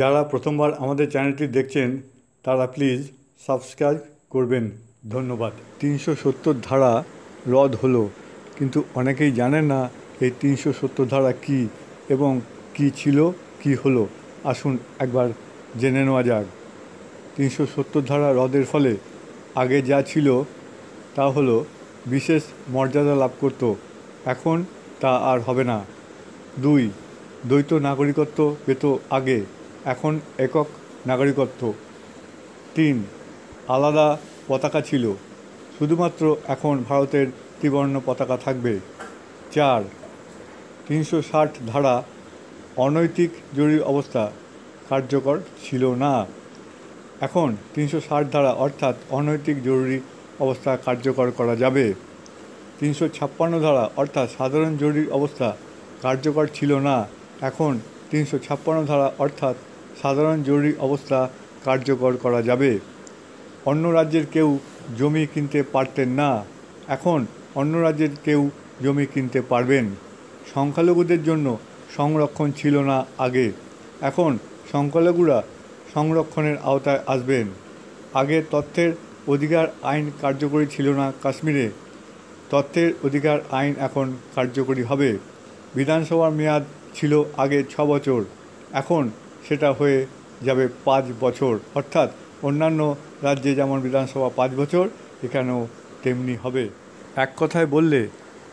যারা প্রথমবার আমাদের চ্যানেলটি দেখছেন তারা প্লিজ সাবস্ক্রাইব করবেন ধন্যবাদ তিনশো সত্তর ধারা রদ হলো কিন্তু অনেকেই জানেন না এই তিনশো সত্তর ধারা কি এবং কি ছিল কি হলো আসুন একবার জেনে নেওয়া যাক তিনশো সত্তর ধারা রদের ফলে আগে যা ছিল তা হলো বিশেষ মর্যাদা লাভ করত এখন তা আর হবে না দুই দ্বৈত নাগরিকত্ব পেত আগে এখন একক নাগরিকত্ব তিন আলাদা পতাকা ছিল শুধুমাত্র এখন ভারতের ত্রিবর্ণ পতাকা থাকবে চার তিনশো ষাট ধারা অনৈতিক জরুরি অবস্থা কার্যকর ছিল না এখন তিনশো ষাট ধারা অর্থাৎ অনৈতিক জরুরি অবস্থা কার্যকর করা যাবে তিনশো ছাপ্পান্ন ধারা অর্থাৎ সাধারণ জরুরি অবস্থা কার্যকর ছিল না এখন তিনশো ছাপ্পান্ন ধারা অর্থাৎ সাধারণ জরুরি অবস্থা কার্যকর করা যাবে অন্য রাজ্যের কেউ জমি কিনতে পারতেন না এখন অন্য রাজ্যের কেউ জমি কিনতে পারবেন সংখ্যালঘুদের জন্য সংরক্ষণ ছিল না আগে এখন সংখ্যালঘুরা সংরক্ষণের আওতায় আসবেন আগে তথ্যের অধিকার আইন কার্যকরী ছিল না কাশ্মীরে তথ্যের অধিকার আইন এখন কার্যকরী হবে বিধানসভার মেয়াদ ছিল আগে ছ বছর এখন সেটা হয়ে যাবে পাঁচ বছর অর্থাৎ অন্যান্য রাজ্যে যেমন বিধানসভা পাঁচ বছর এখানেও তেমনি হবে এক কথায় বললে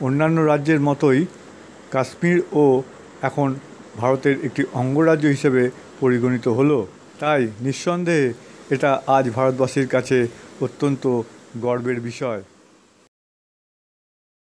অন্যান্য রাজ্যের মতোই কাশ্মীর ও এখন ভারতের একটি অঙ্গরাজ্য হিসেবে পরিগণিত হলো তাই নিঃসন্দেহে এটা আজ ভারতবাসীর কাছে অত্যন্ত গর্বের বিষয়